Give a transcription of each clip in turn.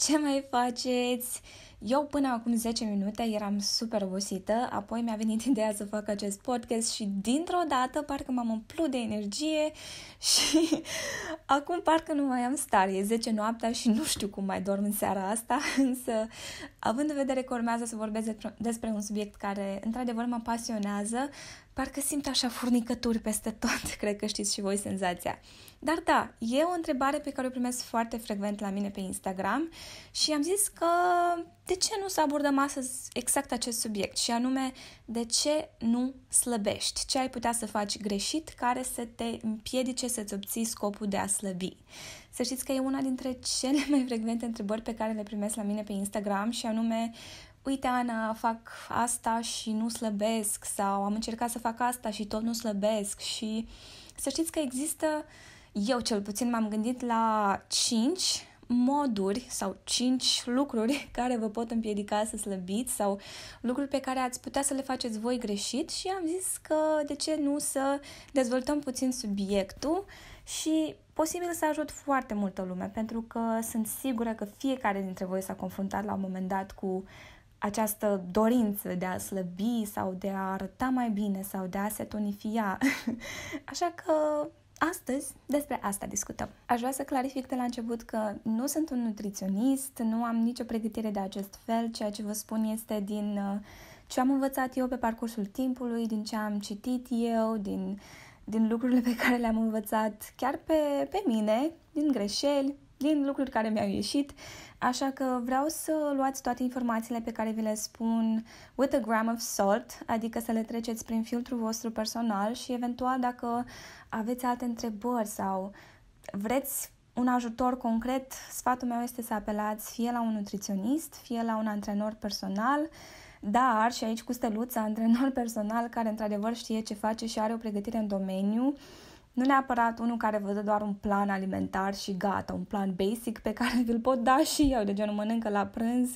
ce mai faceți? Eu până acum 10 minute eram super obosită, apoi mi-a venit ideea să fac acest podcast și dintr-o dată parcă m-am umplut de energie și acum parcă nu mai am stare. E 10 noaptea și nu știu cum mai dorm în seara asta, însă având în vedere că urmează să vorbesc despre un subiect care într-adevăr mă pasionează, parcă simt așa furnicături peste tot, cred că știți și voi senzația. Dar da, e o întrebare pe care o primesc foarte frecvent la mine pe Instagram și am zis că de ce nu să abordăm astăzi exact acest subiect și anume de ce nu slăbești, ce ai putea să faci greșit care să te împiedice să-ți obții scopul de a slăbi. Să știți că e una dintre cele mai frecvente întrebări pe care le primesc la mine pe Instagram și anume uite Ana, fac asta și nu slăbesc sau am încercat să fac asta și tot nu slăbesc și să știți că există uh, eu cel puțin m-am gândit la 5 moduri sau 5 lucruri care vă pot împiedica să slăbiți sau lucruri pe care ați putea să le faceți voi greșit și am zis că de ce nu să dezvoltăm puțin subiectul și posibil să ajut foarte multă lume pentru că sunt sigură că fiecare dintre voi s-a confruntat la un moment dat cu această dorință de a slăbi sau de a arăta mai bine sau de a se tonifia. Așa că Astăzi despre asta discutăm. Aș vrea să clarific de la început că nu sunt un nutriționist, nu am nicio pregătire de acest fel, ceea ce vă spun este din uh, ce am învățat eu pe parcursul timpului, din ce am citit eu, din, din lucrurile pe care le-am învățat chiar pe, pe mine, din greșeli, din lucruri care mi-au ieșit, așa că vreau să luați toate informațiile pe care vi le spun with a gram of salt, adică să le treceți prin filtrul vostru personal și eventual dacă aveți alte întrebări sau vreți un ajutor concret, sfatul meu este să apelați fie la un nutriționist, fie la un antrenor personal, dar și aici cu steluța, antrenor personal care într-adevăr știe ce face și are o pregătire în domeniu, uh, nu neapărat unul care vă dă doar un plan alimentar și gata, un plan basic pe care vi-l pot da și eu, de genul mănâncă la prânz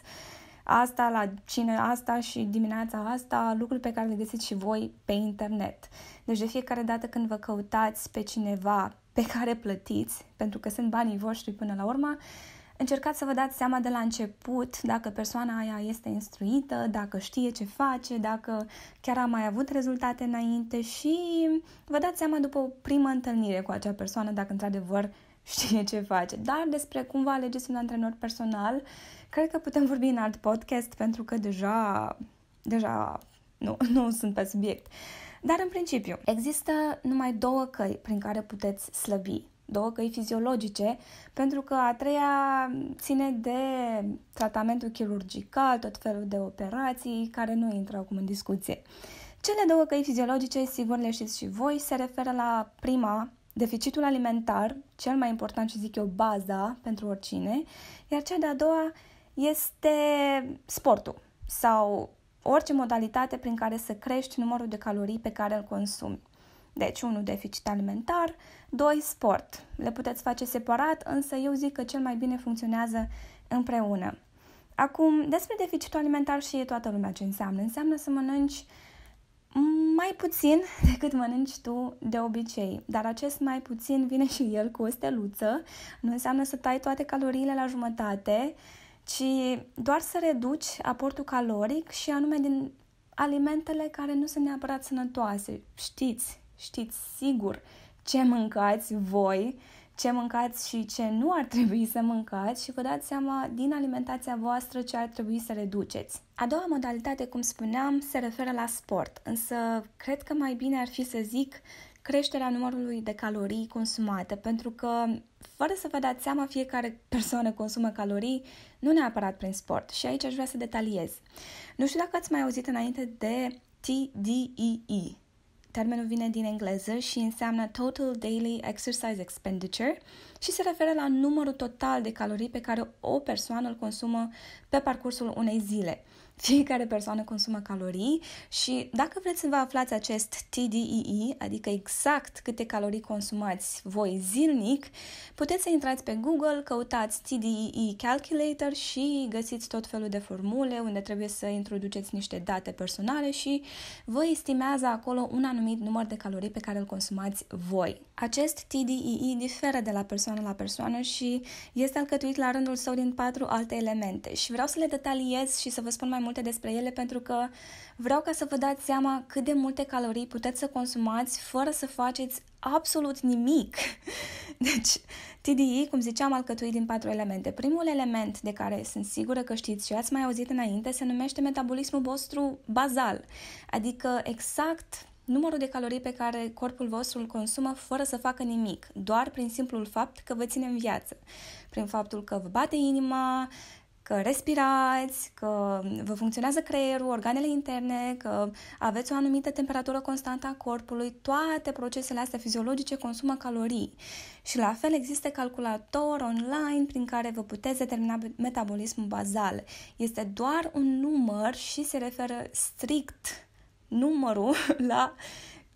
asta, la cine asta și dimineața asta, lucruri pe care le găsiți și voi pe internet. Deci de fiecare dată când vă căutați pe cineva pe care plătiți, pentru că sunt banii voștri până la urmă, Încercați să vă dați seama de la început dacă persoana aia este instruită, dacă știe ce face, dacă chiar a mai avut rezultate înainte și vă dați seama după o primă întâlnire cu acea persoană dacă într-adevăr știe ce face. Dar despre cum vă alegeți un antrenor personal, cred că putem vorbi în alt podcast pentru că deja, deja nu, nu sunt pe subiect. Dar în principiu, există numai două căi prin care puteți slăbi două căi fiziologice, pentru că a treia ține de tratamentul chirurgical, tot felul de operații care nu intră acum în discuție. Cele două căi fiziologice, sigur le știți și voi, se referă la prima, deficitul alimentar, cel mai important și zic eu baza pentru oricine, iar cea de-a doua este sportul sau orice modalitate prin care să crești numărul de calorii pe care îl consumi. Deci, unul Deficit alimentar, doi Sport. Le puteți face separat, însă eu zic că cel mai bine funcționează împreună. Acum, despre deficitul alimentar și e toată lumea ce înseamnă. Înseamnă să mănânci mai puțin decât mănânci tu de obicei, dar acest mai puțin vine și el cu o steluță, nu înseamnă să tai toate caloriile la jumătate, ci doar să reduci aportul caloric și anume din alimentele care nu sunt neapărat sănătoase. Știți știți sigur ce mâncați voi, ce mâncați și ce nu ar trebui să mâncați și vă dați seama din alimentația voastră ce ar trebui să reduceți. A doua modalitate, cum spuneam, se referă la sport, însă cred că mai bine ar fi să zic creșterea numărului de calorii consumate, pentru că, fără să vă dați seama, fiecare persoană consumă calorii, nu neapărat prin sport. Și aici aș vrea să detaliez. Nu știu dacă ați mai auzit înainte de TDEE, Termenul vine din engleză și înseamnă Total Daily Exercise Expenditure și se referă la numărul total de calorii pe care o persoană îl consumă pe parcursul unei zile. Fiecare persoană consumă calorii și dacă vreți să vă aflați acest TDEE, adică exact câte calorii consumați voi zilnic, puteți să intrați pe Google, căutați TDEE Calculator și găsiți tot felul de formule unde trebuie să introduceți niște date personale și vă estimează acolo un anumit număr de calorii pe care îl consumați voi. Acest TDEE diferă de la persoană la persoană și este alcătuit la rândul său din patru alte elemente și vreau să le detaliez și să vă spun mai multe despre ele pentru că vreau ca să vă dați seama cât de multe calorii puteți să consumați fără să faceți absolut nimic. Deci, TDI, cum ziceam, alcătuit din patru elemente. Primul element de care sunt sigură că știți și ați mai auzit înainte se numește metabolismul vostru bazal, adică exact numărul de calorii pe care corpul vostru îl consumă fără să facă nimic, doar prin simplul fapt că vă ține în viață, prin faptul că vă bate inima, că respirați, că vă funcționează creierul, organele interne, că aveți o anumită temperatură constantă a corpului, toate procesele astea fiziologice consumă calorii. Și la fel există calculator online prin care vă puteți determina metabolismul bazal. Este doar un număr și se referă strict numărul la uh,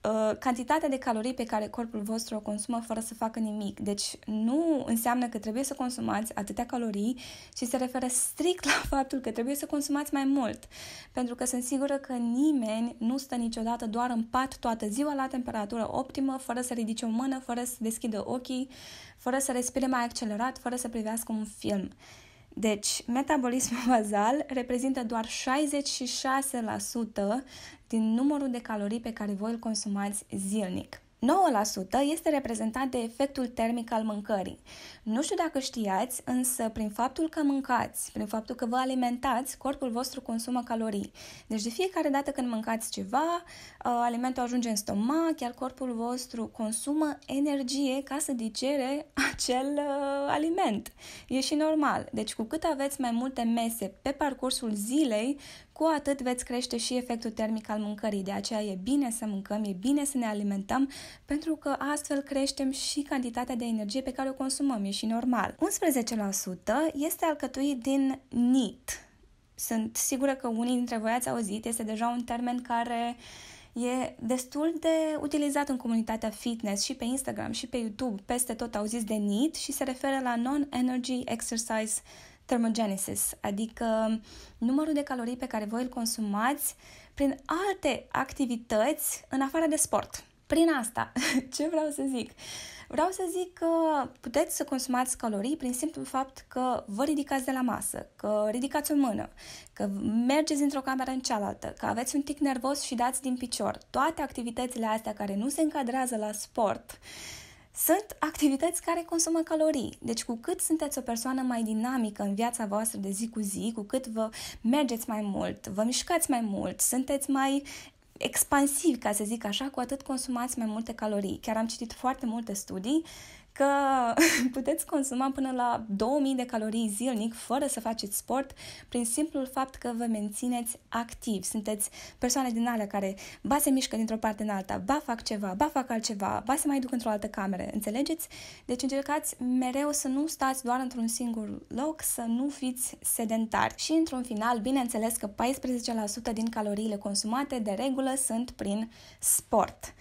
Uh, cantitatea de calorii pe care corpul vostru o consumă fără să facă nimic. Deci nu înseamnă că trebuie să consumați atâtea calorii, ci se referă strict la faptul că trebuie să consumați mai mult. Pentru că sunt sigură că nimeni nu stă niciodată doar în pat toată ziua la temperatură optimă, fără să ridice o mână, fără să deschidă ochii, fără să respire mai accelerat, fără să privească un film. Deci, metabolismul bazal reprezintă doar 66% din numărul de calorii pe care voi îl consumați zilnic. 9% este reprezentat de efectul termic al mâncării. Nu știu dacă știați, însă prin faptul că mâncați, prin faptul că vă alimentați, corpul vostru consumă calorii. Deci de fiecare dată când mâncați ceva, uh, alimentul ajunge în stomac, iar corpul vostru consumă energie ca să digere acel uh, aliment. E și normal. Deci cu cât aveți mai multe mese pe parcursul zilei, cu atât veți crește și efectul termic al mâncării. De aceea e bine să mâncăm, e bine să ne alimentăm, pentru că astfel creștem și cantitatea de energie pe care o consumăm. E și normal. 11% este alcătuit din NEAT, sunt sigură că unii dintre voi ați auzit, este deja un termen care E destul de utilizat în comunitatea fitness și pe Instagram și pe YouTube, peste tot au zis de NEAT și se referă la Non-Energy Exercise Thermogenesis, adică numărul de calorii pe care voi îl consumați prin alte activități în afară de sport. Prin asta, ce vreau să zic? Uh, Vreau să zic că puteți să consumați calorii prin simplul fapt că vă ridicați de la masă, că ridicați o mână, că mergeți într-o cameră în cealaltă, că aveți un tic nervos și dați din picior. Toate activitățile astea care nu se încadrează la sport sunt activități care consumă calorii. Deci cu cât sunteți o persoană mai dinamică în viața voastră de zi cu zi, cu cât vă mergeți mai mult, vă mișcați mai mult, sunteți mai expansivi, ca să zic așa, cu atât consumați mai multe calorii. Chiar am citit foarte multe studii că puteți consuma până la 2000 de calorii zilnic fără să faceți sport prin simplul fapt că vă mențineți activ. Sunteți persoane din alea care ba se mișcă dintr-o parte în alta, ba fac ceva, ba fac altceva, ba se mai duc într-o altă cameră, înțelegeți? Deci încercați mereu să nu stați doar într-un singur loc, să nu fiți sedentari. Și într-un final, bineînțeles că 14% din caloriile consumate de regulă sunt prin sport.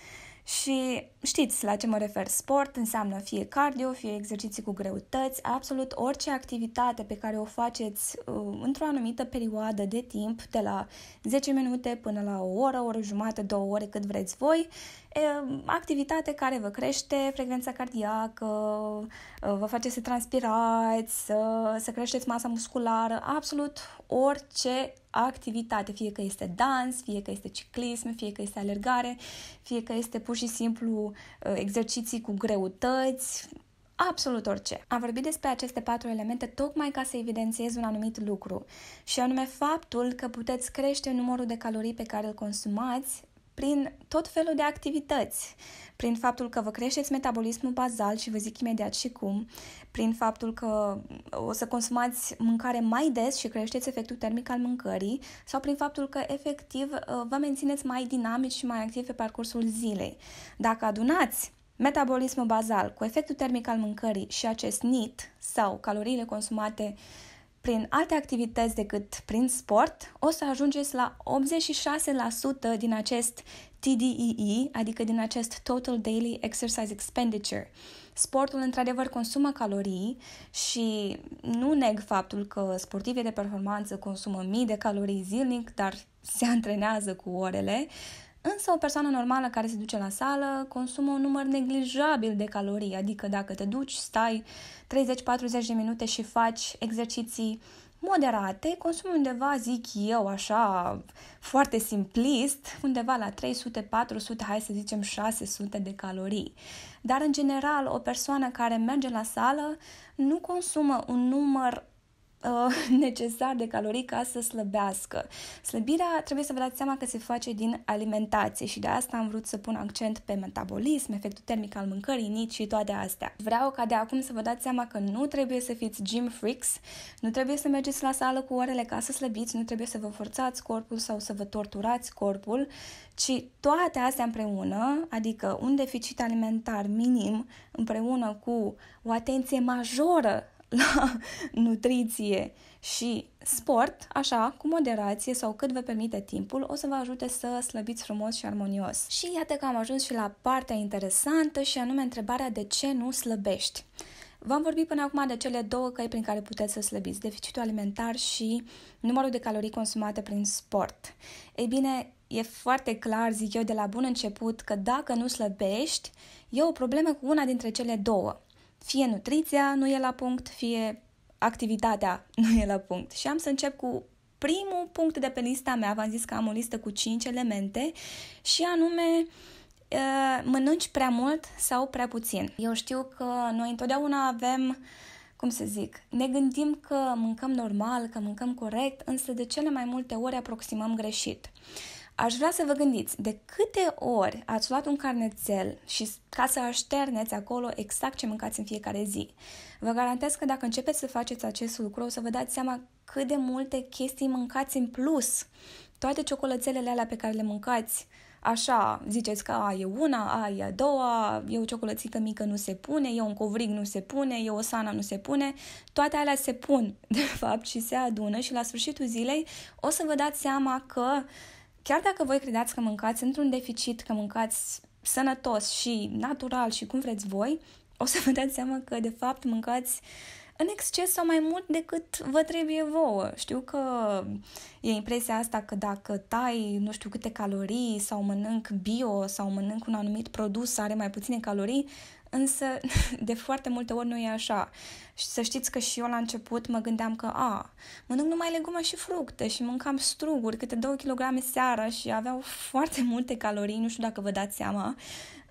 Și știți la ce mă refer. Sport înseamnă fie cardio, fie exerciții cu greutăți, absolut orice activitate pe care o faceți uh, într-o anumită perioadă de timp, de la 10 minute până la o oră, o oră jumate, două ore, cât vreți voi, activitate care vă crește frecvența cardiacă, uh, vă face să transpirați, să, să creșteți masa musculară, absolut orice activitate, fie că este dans, fie că este ciclism, fie că este alergare, fie că este pur și simplu uh, exerciții cu greutăți, absolut orice. Am vorbit despre aceste patru elemente tocmai ca să evidențiez un anumit lucru, și anume faptul că puteți crește numărul de calorii pe care îl consumați prin tot felul de activități, prin faptul că vă creșteți metabolismul bazal și vă zic imediat și cum, prin faptul că o să consumați mâncare mai des și creșteți efectul termic al mâncării sau prin faptul că efectiv uh, vă mențineți mai dinamic și mai activ pe parcursul zilei. Dacă adunați metabolismul bazal cu efectul termic al mâncării și acest NIT sau caloriile consumate prin alte activități decât prin sport, o să ajungeți la 86% din acest TDEE, adică din acest Total Daily Exercise Expenditure. Sportul într-adevăr consumă calorii și nu neg faptul că sportivii de performanță consumă mii de calorii zilnic, dar se antrenează cu orele, Însă o persoană normală care se duce la sală consumă un număr neglijabil de calorii, adică dacă te duci, stai 30-40 de minute și faci exerciții moderate, consumi undeva, zic eu, așa, foarte simplist, undeva la 300, 400, hai să zicem 600 de calorii. Dar, în general, o persoană care merge la sală nu consumă un număr Uh, necesar de calorii ca să slăbească. Slăbirea trebuie să vă dați seama că se face din alimentație și de asta am vrut să pun accent pe metabolism, efectul termic al mâncării, nici și toate astea. Vreau ca de acum să vă dați seama că nu trebuie să fiți gym freaks, nu trebuie să mergeți la sală cu orele ca să slăbiți, nu trebuie să vă forțați corpul sau să vă torturați corpul, ci toate astea împreună, adică un deficit alimentar minim împreună cu o atenție majoră la nutriție și sport, așa, cu moderație sau cât vă permite timpul, o să vă ajute să slăbiți frumos și armonios. Și iată că am ajuns și la partea interesantă și anume întrebarea de ce nu slăbești. V-am vorbit până acum de cele două căi prin care puteți să slăbiți, deficitul alimentar și numărul de calorii consumate prin sport. Ei bine, e foarte clar, zic eu, de la bun început, că dacă nu slăbești, e o problemă cu una dintre cele două fie nutriția nu e la punct, fie activitatea nu e la punct. Și am să încep cu primul punct de pe lista mea, v-am zis că am o listă cu 5 elemente și anume ă, mănânci prea mult sau prea puțin. Eu știu că noi întotdeauna avem cum să zic, ne gândim că mâncăm normal, că mâncăm corect, însă de cele mai multe ori aproximăm greșit. Aș vrea să vă gândiți de câte ori ați luat un carnețel și ca să așterneți acolo exact ce mâncați în fiecare zi. Vă garantez că dacă începeți să faceți acest lucru, o să vă dați seama cât de multe chestii mâncați în plus. Toate ciocolățelele alea pe care le mâncați, așa, ziceți că a, e una, a, e a doua, e o ciocolățică mică nu se pune, e un covrig nu se pune, e o sana nu se pune, toate alea se pun, de fapt, și se adună și la sfârșitul zilei o să vă dați seama că uh, Chiar dacă voi credeți că mâncați într-un deficit, că mâncați sănătos și natural și cum vreți voi, o să vă dați seama că de fapt mâncați în exces sau mai mult decât vă trebuie vouă. Știu că e impresia asta că dacă tai nu știu câte calorii sau mănânc bio sau mănânc un anumit produs are mai puține calorii, însă de foarte multe ori nu e așa. Și să știți că și eu la început mă gândeam că, a, mănânc numai legume și fructe și mâncam struguri, câte 2 kg seara și aveau foarte multe calorii, nu știu dacă vă dați seama,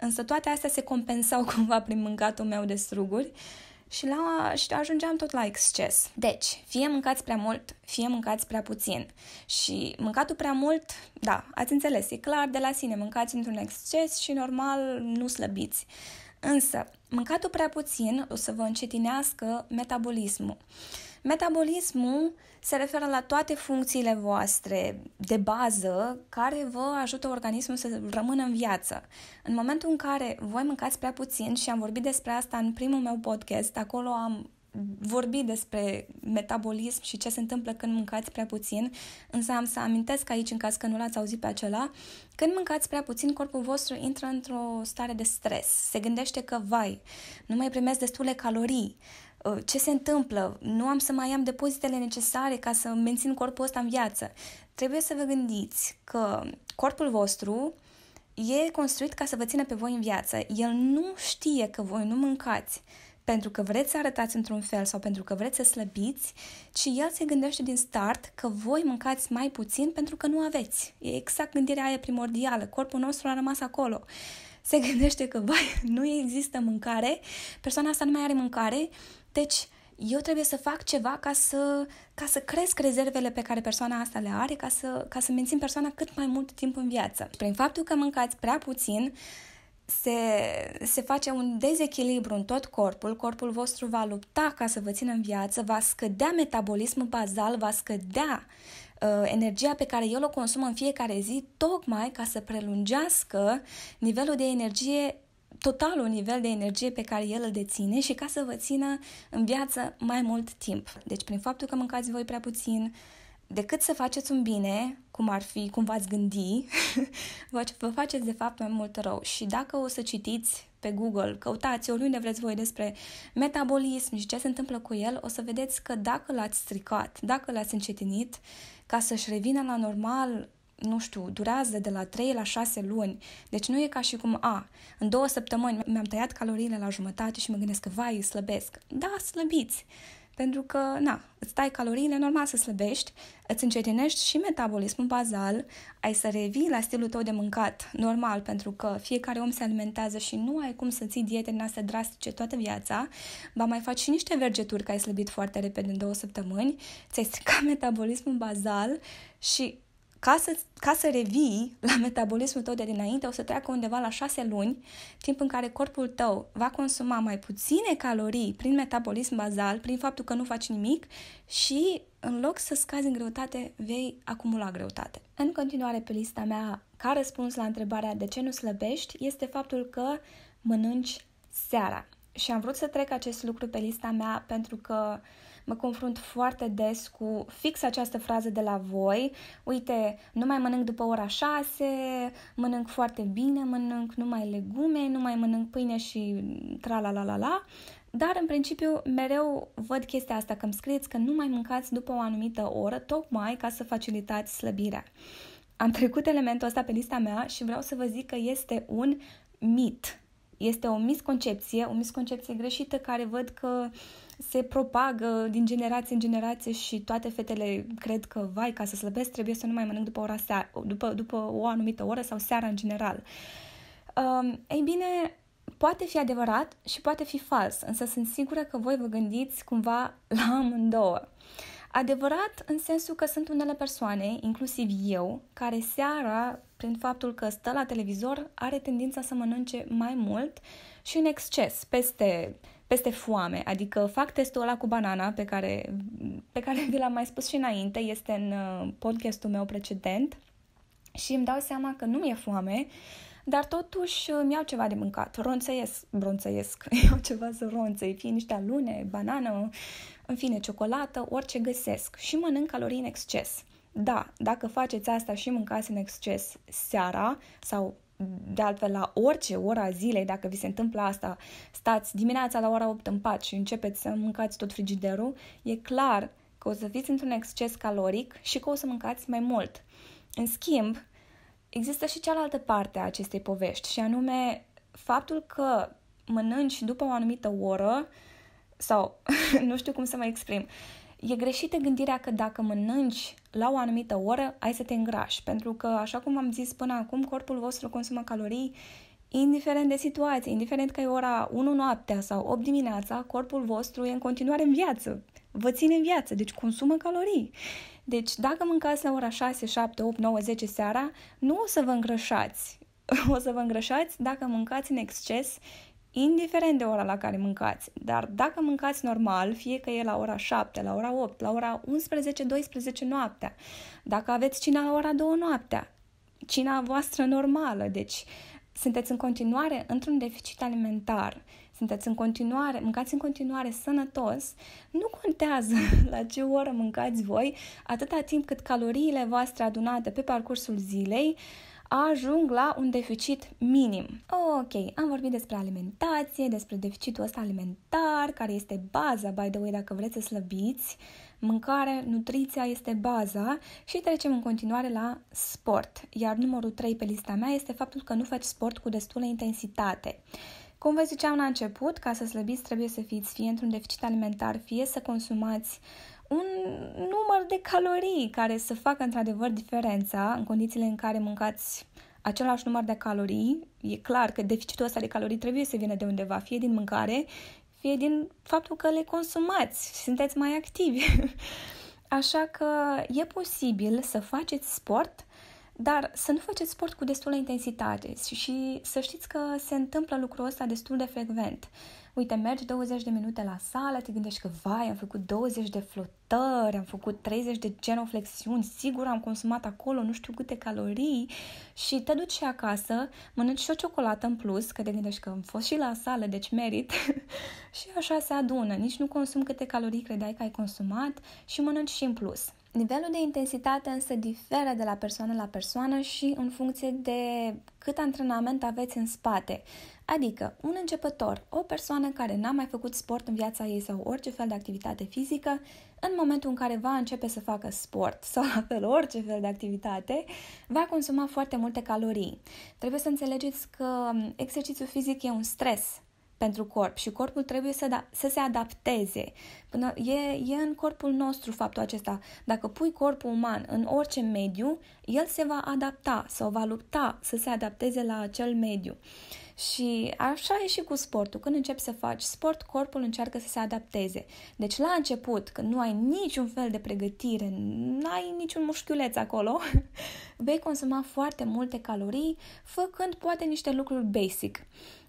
însă toate astea se compensau cumva prin mâncatul meu de struguri și, la, și ajungeam tot la exces. Deci, fie mâncați prea mult, fie mâncați prea puțin. Și mâncatul prea mult, da, ați înțeles, e clar de la sine, mâncați într-un exces și normal nu slăbiți. Însă, mâncatul prea puțin o să vă încetinească metabolismul. Metabolismul se referă la toate funcțiile voastre de bază care vă ajută organismul să rămână în viață. În momentul în care voi mâncați prea puțin și am vorbit despre asta în primul meu podcast, acolo am Mhm. vorbi despre metabolism și ce se întâmplă când mâncați prea puțin, însă am să amintesc aici, în caz că nu l-ați auzit pe acela, când mâncați prea puțin, corpul vostru intră într-o stare de stres. Se gândește că, vai, nu mai primesc destule calorii, uh, ce se întâmplă, nu am să mai am depozitele necesare ca să mențin corpul ăsta în viață. Trebuie să vă gândiți că corpul vostru e construit ca să vă țină pe voi în viață. El nu știe că voi nu mâncați pentru că vreți să arătați într-un fel sau pentru că vreți să slăbiți, ci el se gândește din start că voi mâncați mai puțin pentru că nu aveți. E exact gândirea aia primordială, corpul nostru a rămas acolo. Se gândește că, vai, nu există mâncare, persoana asta nu mai are mâncare, deci eu trebuie să fac ceva ca să, ca să cresc rezervele pe care persoana asta le are, ca să, ca să mențin persoana cât mai mult timp în viață. Prin faptul că mâncați prea puțin, se, se face un dezechilibru în tot corpul, corpul vostru va lupta ca să vă țină în viață, va scădea metabolismul bazal, va scădea uh, energia pe care el o consumă în fiecare zi, tocmai ca să prelungească nivelul de energie totalul nivel de energie pe care el îl deține și ca să vă țină în viață mai mult timp. Deci prin faptul că mâncați voi prea puțin, uh, decât să faceți un bine, cum ar fi, cum v-ați gândi, vă faceți de fapt mai mult rău. Și dacă o să citiți pe Google, căutați oriunde vreți voi despre metabolism și ce se întâmplă cu el, o să vedeți că dacă l-ați stricat, dacă l-ați încetinit, ca să-și revină la normal, nu știu, durează de la 3 la 6 luni. Deci nu e ca și cum, a, în două săptămâni mi-am tăiat caloriile la jumătate și mă gândesc că, vai, slăbesc. Da, slăbiți. Pentru că, na, îți tai caloriile, normal să slăbești, îți încetinești și metabolismul bazal, ai să revii la stilul tău de mâncat, normal, pentru că fiecare om se alimentează și nu ai cum să ții diete din astea drastice toată viața, ba mai faci și niște vergeturi că ai slăbit foarte repede în două săptămâni, ți-ai stricat metabolismul bazal și ca să, ca să revii la metabolismul tău de dinainte, o să treacă undeva la șase luni, timp în care corpul tău va consuma mai puține calorii prin metabolism bazal, prin faptul că nu faci nimic și în loc să scazi în greutate, vei acumula greutate. În continuare pe lista mea, ca răspuns la întrebarea de ce nu slăbești, este faptul că mănânci seara. Și am vrut să trec acest lucru pe lista mea pentru că uh, mă confrunt foarte des cu fix această frază de la voi. Uite, nu mai mănânc după ora 6, mănânc foarte bine, mănânc numai legume, nu mai mănânc pâine și tra la la la la. Dar, în principiu, mereu văd chestia asta, că îmi scrieți că nu mai mâncați după o anumită oră, tocmai ca să facilitați slăbirea. Am trecut elementul ăsta pe lista mea și vreau să vă zic că este un mit. Este o misconcepție, o misconcepție greșită care văd că uh, se propagă din generație în generație și toate fetele cred că, vai, ca să slăbesc, trebuie să nu mai mănânc după, ora sea- după, după o anumită oră sau seara în general. Um, ei bine, poate fi adevărat și poate fi fals, însă sunt sigură că voi vă gândiți cumva la amândouă. Adevărat în sensul că sunt unele persoane, inclusiv eu, care seara, prin faptul că stă la televizor, are tendința să mănânce mai mult și în exces, peste peste foame, adică fac testul ăla cu banana pe care, pe care vi l-am mai spus și înainte, este în uh, podcastul meu precedent și îmi dau seama că nu mi-e foame, dar totuși uh, mi iau ceva de mâncat, ronțăiesc, bronțăiesc, iau ceva să ronțăi, fie niște alune, banană, în fine, ciocolată, orice găsesc și mănânc calorii în exces. Da, dacă faceți asta și mâncați în exces seara sau de altfel la orice ora zilei, dacă vi se întâmplă asta, stați dimineața la ora 8 în pat și începeți să mâncați tot frigiderul, e clar că o să fiți într-un exces caloric și că o să mâncați mai mult. În schimb, există și cealaltă parte a acestei povești, și anume faptul că mănânci după o anumită oră sau nu știu cum să mă exprim, uh, E greșită gândirea că dacă mănânci la o anumită oră, ai să te îngrași, pentru că, așa cum am zis până acum, corpul vostru consumă calorii indiferent de situație, indiferent că e ora 1 noaptea sau 8 dimineața, corpul vostru e în continuare în viață, vă ține în viață, deci consumă calorii. Deci dacă mâncați la ora 6, 7, 8, 9, 10 seara, nu o să vă îngrășați. O să vă îngrășați dacă mâncați în exces indiferent de ora la care mâncați. Dar dacă mâncați normal, fie că e la ora 7, la ora 8, la ora 11-12 noaptea, dacă aveți cina la ora 2 noaptea, cina voastră normală, deci sunteți în continuare într-un deficit alimentar, sunteți în continuare, mâncați în continuare sănătos, nu contează la ce oră mâncați voi, atâta timp cât caloriile voastre adunate pe parcursul zilei uh, ajung la un deficit minim. Ok, am vorbit despre alimentație, despre deficitul ăsta alimentar, care este baza, by the way, dacă vreți să slăbiți. Mâncare, nutriția este baza și trecem în continuare la sport. Iar numărul 3 pe lista mea este faptul că nu faci sport cu destulă intensitate. Cum vă ziceam la început, ca să slăbiți trebuie să fiți fie într-un deficit alimentar, fie să consumați uh, un număr de calorii care să facă într-adevăr diferența în condițiile în care mâncați același număr de calorii. E clar că deficitul ăsta de calorii trebuie să vină de undeva, fie din mâncare, fie din faptul că le consumați, sunteți mai activi. Așa că e posibil să faceți sport, dar să nu faceți sport cu destulă intensitate și să știți că se întâmplă lucrul ăsta destul de frecvent. Uite, mergi 20 de minute la sală, te gândești că, vai, am făcut 20 de flot stări, am făcut 30 de genoflexiuni, sigur am consumat acolo nu știu câte calorii și te duci și acasă, mănânci și o ciocolată în plus, că te gândești că am fost și la sală, deci merit și așa se adună, nici nu consum câte calorii credeai că ai consumat și mănânci și în plus. Nivelul de intensitate însă diferă de la persoană la persoană și în funcție de cât antrenament aveți în spate. Adică, un începător, o persoană care n-a mai făcut sport în viața ei sau orice fel de activitate fizică, în momentul în care va începe să facă sport sau la fel orice fel de activitate, va consuma foarte multe calorii. Trebuie să înțelegeți că mm, exercițiul fizic e un stres pentru corp și corpul trebuie să, da- să se adapteze. Până e, e în corpul nostru faptul acesta. Dacă pui corpul uman în orice mediu, el se va adapta sau va lupta să se adapteze la acel mediu. Și așa e și cu sportul. Când începi să faci sport, corpul încearcă să se adapteze. Deci la început, când nu ai niciun fel de pregătire, nu ai niciun mușchiuleț acolo, vei consuma foarte multe calorii, făcând poate niște lucruri basic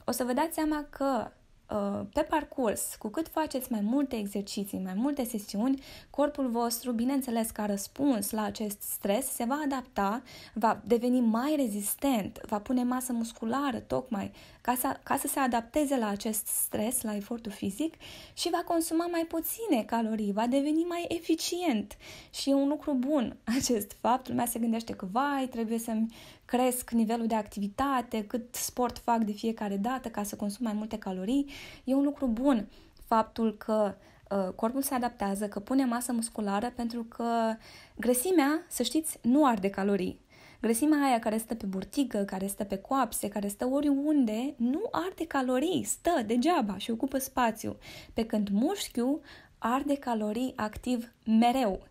o să vă dați seama că uh, pe parcurs, cu cât faceți mai multe exerciții, mai multe sesiuni, corpul vostru, bineînțeles, ca răspuns la acest stres, se va adapta, va deveni mai rezistent, va pune masă musculară tocmai ca să, ca să se adapteze la acest stres, la efortul fizic și va consuma mai puține calorii, va deveni mai eficient și e un lucru bun acest fapt. Lumea se gândește că, vai, trebuie să-mi cresc nivelul de activitate, cât sport fac de fiecare dată ca să consum mai multe calorii. E un lucru bun faptul că uh, corpul se adaptează, că pune masă musculară, pentru că grăsimea, să știți, nu arde calorii. Grăsimea aia care stă pe burtică, care stă pe coapse, care stă oriunde, nu arde calorii, stă degeaba și ocupă spațiu, pe când mușchiul arde calorii activ mereu.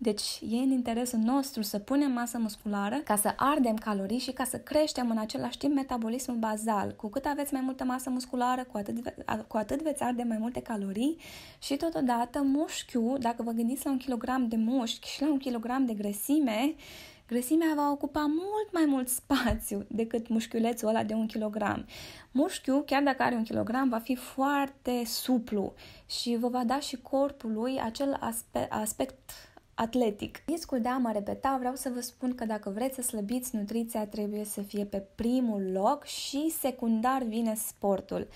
Deci e în interesul nostru să punem masă musculară ca să ardem calorii și ca să creștem în același timp metabolismul bazal. Cu cât aveți mai multă masă musculară, cu atât, cu atât veți arde mai multe calorii și totodată mușchiul, dacă vă gândiți la un kilogram de mușchi și la un kilogram de grăsime, grăsimea va ocupa mult mai mult spațiu decât mușchiulețul ăla de un kilogram. Mușchiul, chiar dacă are un kilogram, va fi foarte suplu și vă va da și corpului acel aspect, aspect atletic. Riscul de a mă repeta, vreau să vă spun că dacă vreți să slăbiți, nutriția trebuie să fie pe primul loc și secundar vine sportul.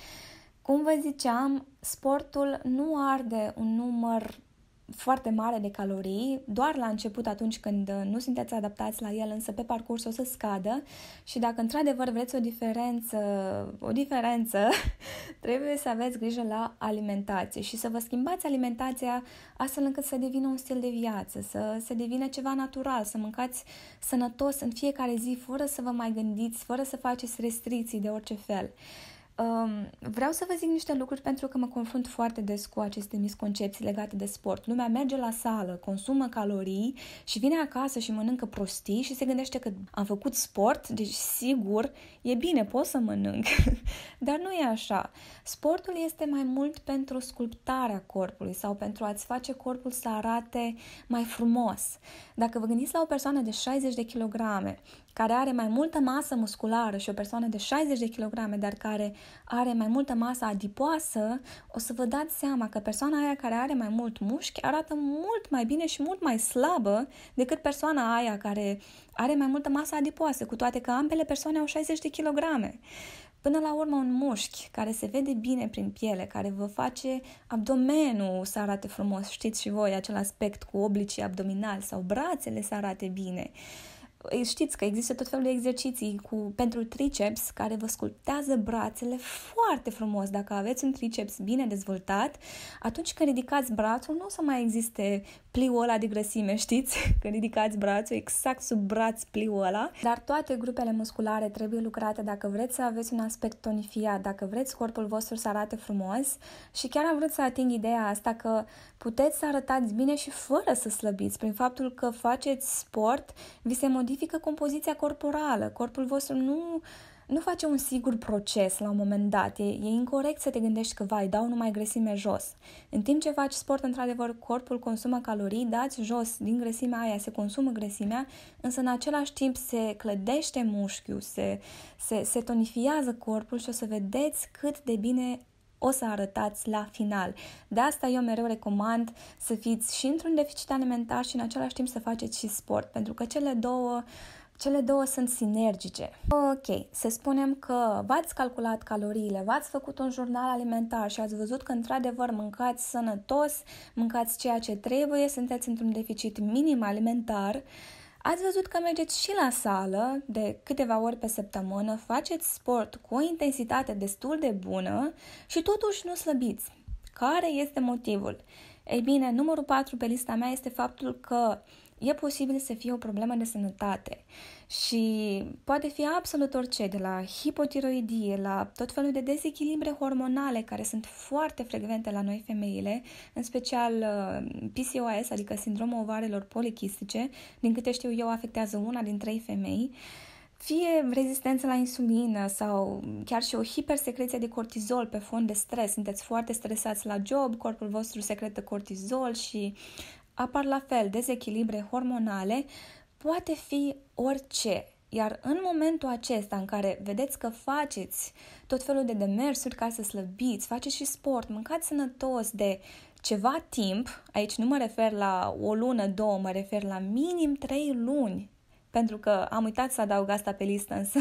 Cum vă ziceam, sportul nu arde un număr foarte mare de calorii, doar la început atunci când uh, nu sunteți adaptați la el, însă pe parcurs o să scadă și dacă într-adevăr vreți o diferență, o diferență, trebuie să aveți grijă la alimentație și să vă schimbați alimentația astfel încât să devină un stil de viață, să se devină ceva natural, să mâncați sănătos în fiecare zi fără să vă mai gândiți, fără să faceți restricții de orice fel. Uh, Vreau să vă zic niște lucruri pentru că mă confrunt foarte des cu aceste misconcepții legate de sport. Lumea merge la sală, consumă calorii și vine acasă și mănâncă prostii și se gândește că am făcut sport, deci sigur, e bine, pot să mănânc. Dar nu e așa. Sportul este mai mult pentru sculptarea corpului sau pentru a-ți face corpul să arate mai frumos. Dacă vă gândiți la o persoană de 60 de kilograme care are mai multă masă musculară și o persoană de 60 de kg, dar care are mai multă masă adipoasă, o să vă dați seama că persoana aia care are mai mult mușchi arată mult mai bine și mult mai slabă decât persoana aia care are mai multă masă adipoasă, cu toate că ambele persoane au 60 de kg. Până la urmă, un mușchi care se vede bine prin piele, care vă face abdomenul să arate frumos, știți și voi acel aspect cu oblicii abdominali sau brațele să arate bine, Păi știți că există tot felul de exerciții cu, pentru triceps care vă sculptează brațele foarte frumos. Dacă aveți un triceps bine dezvoltat, atunci când ridicați brațul nu o să mai existe pliul ăla de grăsime, știți? Când ridicați brațul, exact sub braț pliul ăla. Dar toate grupele musculare trebuie lucrate dacă vreți să aveți un aspect tonifiat, dacă vreți corpul vostru să arate frumos și chiar am vrut să ating ideea asta că puteți să arătați bine și fără să slăbiți. Prin faptul că faceți sport, vi se modifică compoziția corporală. Corpul vostru nu nu face un sigur proces la un moment dat. E, e incorrect să te gândești că, vai, dau numai grăsime jos. În timp ce faci sport, într-adevăr, corpul consumă calorii, dați jos din grăsimea aia, se consumă grăsimea, însă în același timp se clădește mușchiul, se, se, se tonifiază corpul și o să vedeți cât de bine o să arătați la final. De asta eu mereu recomand să fiți și într-un deficit alimentar și în același timp să faceți și sport, pentru că cele două uh, cele două sunt sinergice. Ok, să spunem că v-ați calculat caloriile, v-ați făcut un jurnal alimentar și ați văzut că într-adevăr mâncați sănătos, mâncați ceea ce trebuie, sunteți într-un deficit minim alimentar, Ați văzut că mergeți și la sală de câteva ori pe săptămână, faceți sport cu o intensitate destul de bună și totuși nu slăbiți. Care este motivul? Ei bine, numărul 4 pe lista mea este faptul că e posibil să fie o problemă de sănătate și poate fi absolut orice, de la hipotiroidie, la tot felul de dezechilibre hormonale care sunt foarte frecvente la noi femeile, în special uh, PCOS, adică sindromul ovarelor polichistice, din câte știu eu afectează una din trei femei, fie rezistență la insulină sau chiar și o hipersecreție de cortizol pe fond de stres. Sunteți foarte stresați la job, corpul vostru secretă cortizol și apar la fel dezechilibre hormonale, poate fi orice. Iar în momentul acesta în care vedeți că faceți tot felul de demersuri ca să slăbiți, faceți și sport, mâncați sănătos de ceva timp, aici nu mă refer la o lună, două, mă refer la minim trei luni, pentru că am uitat să adaug asta pe listă, însă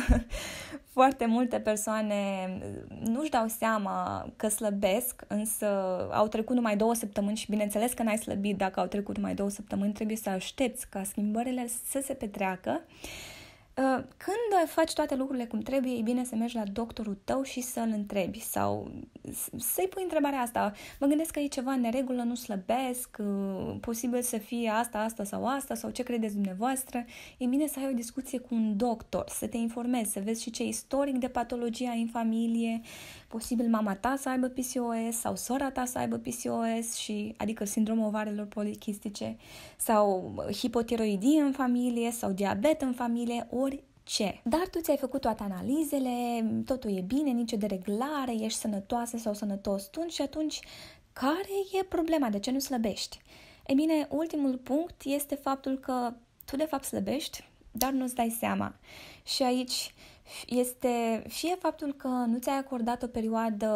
foarte multe persoane uh, nu-și dau seama că slăbesc, însă au trecut numai două săptămâni și bineînțeles că n-ai slăbit dacă au trecut numai două săptămâni, trebuie să aștepți ca schimbările să se petreacă. Uh, Uh, când faci toate lucrurile cum trebuie, e bine să mergi la doctorul tău și să-l întrebi sau să-i pui întrebarea asta. Mă gândesc că e ceva în neregulă, nu slăbesc, uh, posibil să fie asta, asta sau asta sau ce credeți dumneavoastră. E bine să ai o discuție cu un doctor, să te informezi, să vezi și ce istoric de patologia în familie, posibil mama ta să aibă PCOS sau sora ta să aibă PCOS, și, adică sindromul ovarelor polichistice, sau uh, hipotiroidie în familie, sau diabet în familie, ori ce. Dar tu ți-ai făcut toate analizele, totul e bine, nicio dereglare, ești sănătoasă sau sănătos tu și atunci care e problema? De ce nu slăbești? E bine, ultimul punct este faptul că tu de fapt slăbești, dar nu-ți dai seama. Și aici este fie faptul că nu ți-ai acordat o perioadă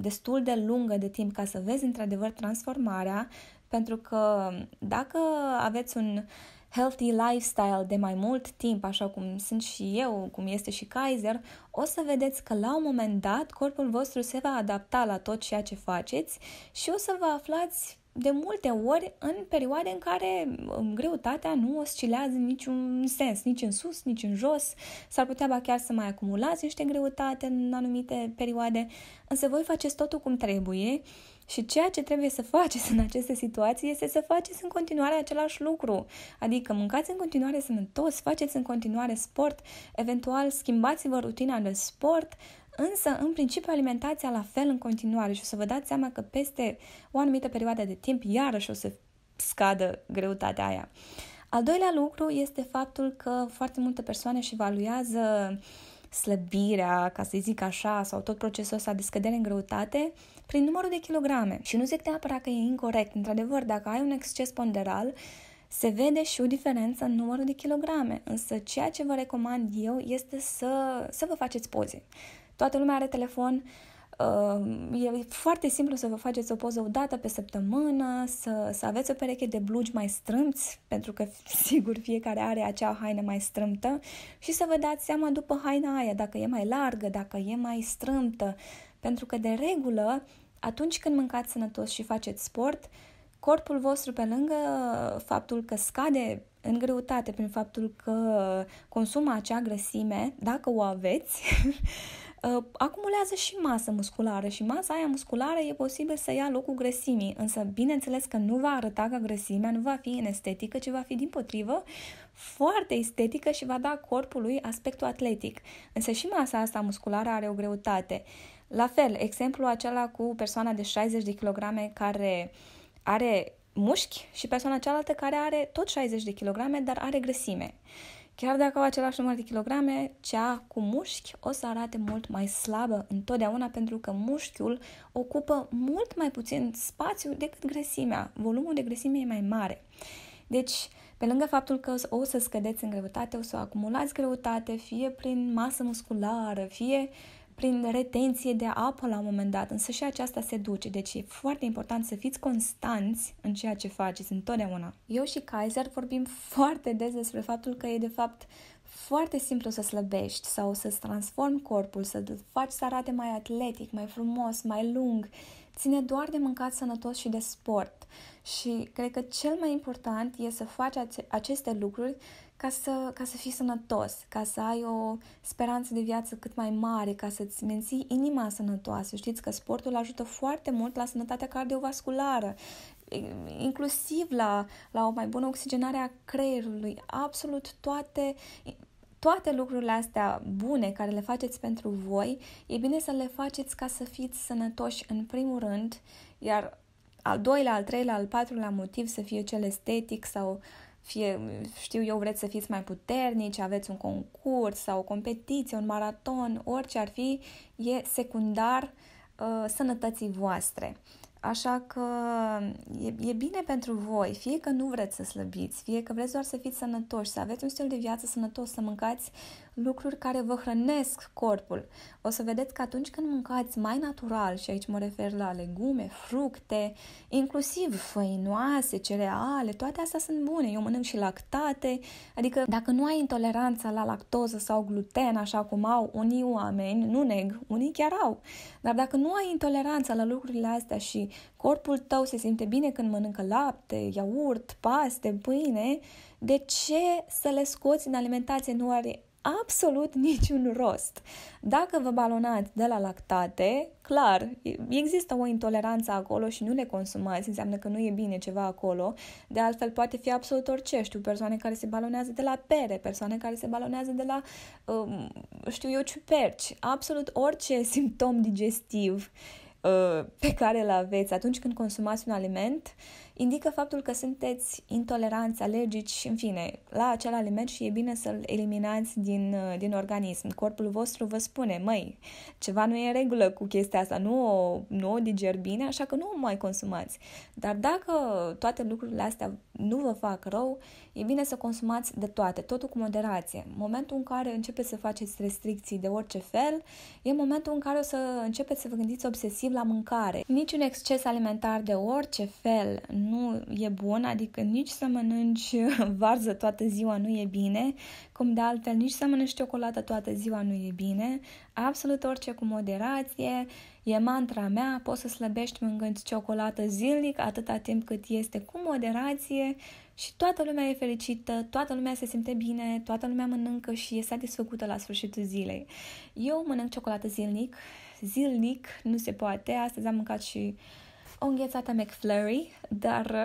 destul de lungă de timp ca să vezi într-adevăr transformarea, pentru că dacă aveți un healthy lifestyle de mai mult timp, așa cum sunt și eu, cum este și Kaiser, o să vedeți că la un moment dat corpul vostru se va adapta la tot ceea ce faceți și o să vă aflați de multe ori în perioade în care um, greutatea nu oscilează în niciun sens, nici în sus, nici în jos. S-ar putea ba chiar să mai acumulați niște greutate în anumite perioade, însă voi faceți totul cum trebuie și ceea ce trebuie să faceți în aceste situații este să faceți în continuare același lucru. Adică mâncați în continuare sănătos, faceți în continuare sport, eventual schimbați-vă rutina de sport, Însă, în principiu, alimentația la fel în continuare și o să vă dați seama că peste o anumită perioadă de timp iarăși o să scadă greutatea aia. Al doilea lucru este faptul că foarte multe persoane își evaluează slăbirea, ca să zic așa, sau tot procesul ăsta de scădere în greutate prin numărul de kilograme. Și nu zic neapărat că e incorrect. Într-adevăr, dacă ai un exces ponderal, se vede și o diferență în numărul de kilograme, însă ceea ce vă recomand eu este să, să vă faceți poze toată lumea are telefon, uh, e foarte simplu să vă faceți o poză o dată pe săptămână, să, să aveți o pereche de blugi mai strâmți, pentru că sigur fiecare are acea haină mai strâmtă și să vă dați seama după haina aia dacă e mai largă, dacă e mai strâmtă, pentru că de regulă atunci când mâncați sănătos și faceți sport, corpul vostru pe lângă faptul că scade în greutate prin faptul că consumă acea grăsime, dacă o aveți, Uh, acumulează și masă musculară și masa aia musculară e posibil să ia locul grăsimii, însă bineînțeles că nu va arăta ca grăsimea, nu va fi inestetică, ci va fi din potrivă foarte estetică și va da corpului aspectul atletic. Însă și masa asta musculară are o greutate. La fel, exemplul acela cu persoana de 60 de kg care are mușchi și persoana cealaltă care are tot 60 de kg, dar are grăsime. Uh, Chiar dacă au același număr de kilograme, cea cu mușchi o să arate mult mai slabă întotdeauna pentru că mușchiul ocupă mult mai puțin spațiu decât grăsimea. Volumul de grăsime e mai mare. Deci, pe lângă faptul că o să scădeți în greutate, o să acumulați greutate, fie prin masă musculară, fie uh, prin retenție de apă la un moment dat, însă și aceasta se duce, deci e foarte important să fiți constanți în ceea ce faceți întotdeauna. Eu și Kaiser vorbim foarte des despre faptul că e de fapt foarte simplu să slăbești sau să-ți transformi corpul, să faci să arate mai atletic, mai frumos, mai lung. Ține doar de mâncat sănătos și de sport. Și cred că cel mai important e să faci aceste lucruri ca să, ca să fii sănătos, ca să ai o speranță de viață cât mai mare, ca să-ți menții inima sănătoasă. Știți că sportul ajută foarte mult la sănătatea cardiovasculară, inclusiv la, la o mai bună oxigenare a creierului, absolut toate toate lucrurile astea bune care le faceți pentru voi, e bine să le faceți ca să fiți sănătoși în primul rând, iar al doilea, al treilea, al patrulea motiv să fie cel estetic sau uh, fie, știu eu, vreți să fiți mai puternici, aveți un concurs sau o competiție, un maraton, orice ar fi, e secundar uh, sănătății voastre. Așa că e, e bine pentru voi, fie că nu vreți să slăbiți, fie că vreți doar să fiți sănătoși, să aveți un stil de viață sănătos, să mâncați lucruri care vă hrănesc corpul. O să vedeți că atunci când mâncați mai natural, și aici mă refer la legume, fructe, inclusiv făinoase, cereale, toate astea sunt bune. Eu mănânc și lactate, adică dacă nu ai intoleranța la lactoză sau gluten, așa cum au unii oameni, nu neg, unii chiar au, dar dacă nu ai intoleranța la lucrurile astea și corpul tău se simte bine când mănâncă lapte, iaurt, paste, pâine, de ce să le scoți în alimentație? Nu are absolut niciun rost. Dacă vă balonați de la lactate, clar, există o intoleranță acolo și nu le consumați, înseamnă că nu e bine ceva acolo. De altfel, poate fi absolut orice. Știu persoane care se balonează de la pere, persoane care se balonează de la, um, știu eu, ciuperci. Absolut orice simptom digestiv uh, pe care îl aveți atunci când consumați un aliment, indică faptul că sunteți intoleranți, alergici și, în fine, la acel aliment și e bine să-l eliminați din, uh, din organism. Corpul vostru vă spune, măi, ceva nu e în regulă cu chestia asta, nu o, nu o digeri bine, așa că nu o mai consumați. Dar dacă toate lucrurile astea nu vă fac rău, e bine să consumați de toate, totul cu moderație. momentul în care începeți să faceți restricții de orice fel, e momentul în care o să începeți să vă gândiți obsesiv la mâncare. Niciun exces alimentar de orice fel nu e bun, adică nici să mănânci varză toată ziua nu e bine, cum de altfel nici să mănânci ciocolată toată ziua nu e bine, absolut orice cu moderație, e mantra mea, poți să slăbești mâncând ciocolată zilnic atâta timp cât este cu moderație și toată lumea e fericită, toată lumea se simte bine, toată lumea mănâncă și e satisfăcută la sfârșitul zilei. Eu mănânc ciocolată zilnic, zilnic nu se poate, astăzi am mâncat și o înghețată McFlurry, dar...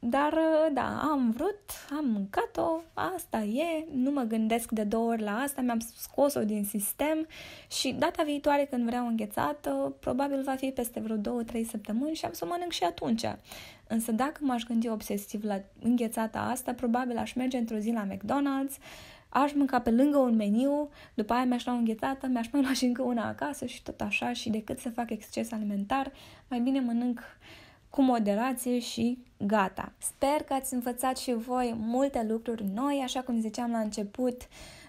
Dar, da, am vrut, am mâncat-o, asta e, nu mă gândesc de două ori la asta, mi-am scos-o din sistem și data viitoare când vreau înghețată, probabil va fi peste vreo două, trei săptămâni și am să o mănânc și atunci. Însă dacă m-aș gândi obsesiv la înghețata asta, probabil aș merge într-o zi la McDonald's aș mânca pe lângă un meniu, după aia mi-aș lua o înghețată, mi-aș mai lua și încă una acasă și tot așa și decât să fac exces alimentar, mai bine mănânc cu moderație și gata. Sper că ați învățat și voi multe lucruri noi, așa cum ziceam la început,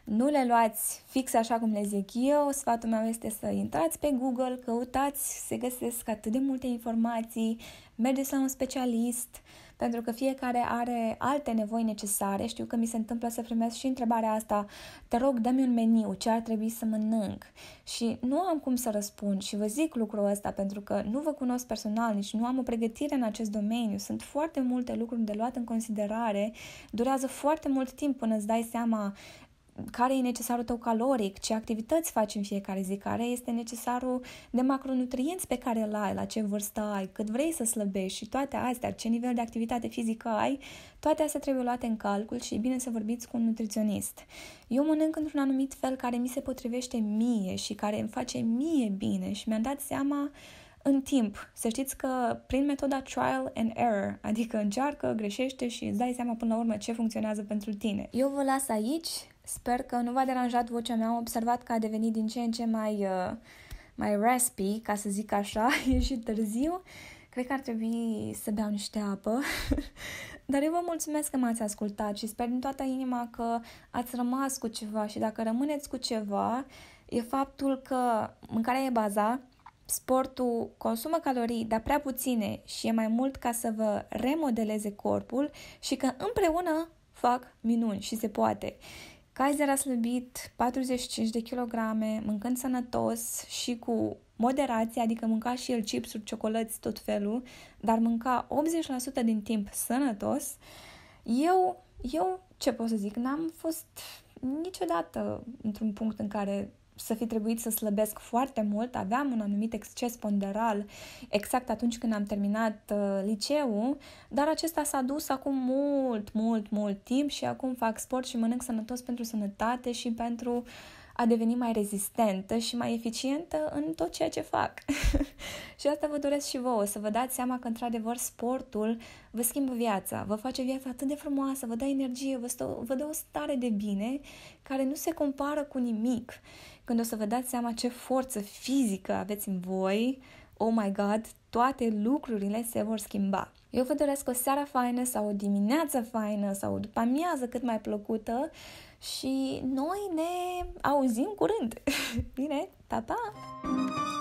nu le luați fix așa cum le zic eu, sfatul meu este să intrați pe Google, căutați, se găsesc atât de multe informații, mergeți la un specialist, uh, pentru că fiecare are alte nevoi necesare. Știu că mi se întâmplă să primesc și întrebarea asta, te rog, dă-mi un meniu, ce ar trebui să mănânc? Și nu am cum să răspund și vă zic lucrul ăsta pentru că nu vă cunosc personal, nici nu am o pregătire în acest domeniu. Sunt foarte multe lucruri de luat în considerare, durează foarte mult timp până îți dai seama care e necesarul tău caloric, ce activități faci în fiecare zi, care este necesarul de macronutrienți pe care îl ai, la ce vârstă ai, cât vrei să slăbești și toate astea, ce nivel de activitate fizică ai, toate astea trebuie luate în calcul și e bine să vorbiți cu un nutriționist. Eu mănânc într-un anumit fel care mi se potrivește mie și care îmi face mie bine și mi-am dat seama în timp. Să știți că prin metoda trial and error, adică încearcă, greșește și îți dai seama până la urmă ce funcționează pentru tine. Eu vă las aici, Sper că nu v-a deranjat vocea mea, am observat că a devenit din ce în ce mai, uh, mai raspy, ca să zic așa, e și târziu. Cred că ar trebui să beau niște apă. Dar eu vă mulțumesc că m-ați ascultat și sper din toată inima că ați rămas cu ceva și dacă rămâneți cu ceva, e faptul că mâncarea e baza, sportul consumă calorii, dar prea puține și e mai mult ca să vă remodeleze corpul și că împreună fac minuni și se poate. Kaiser a slăbit 45 de kilograme, mâncând sănătos și cu moderație, adică mânca și el chipsuri, ciocolăți, tot felul, dar mânca 80% din timp sănătos. Eu, eu ce pot să zic, n-am fost niciodată într-un punct în care să fi trebuit să slăbesc foarte mult, aveam un anumit exces ponderal exact atunci când am terminat uh, liceul, dar acesta s-a dus acum mult, mult, mult timp și acum fac sport și mănânc sănătos pentru sănătate și pentru a deveni mai rezistentă și mai eficientă în tot ceea ce fac. și asta vă doresc și vouă, să vă dați seama că, într-adevăr, sportul vă schimbă viața, vă face viața atât de frumoasă, vă dă energie, vă, stă, vă dă o stare de bine care nu se compară cu nimic când o să vă dați seama ce forță fizică aveți în voi, oh my god, toate lucrurile se vor schimba. Eu vă doresc o seară faină sau o dimineață faină sau o după amiază cât mai plăcută și noi ne auzim curând. Bine, pa, pa!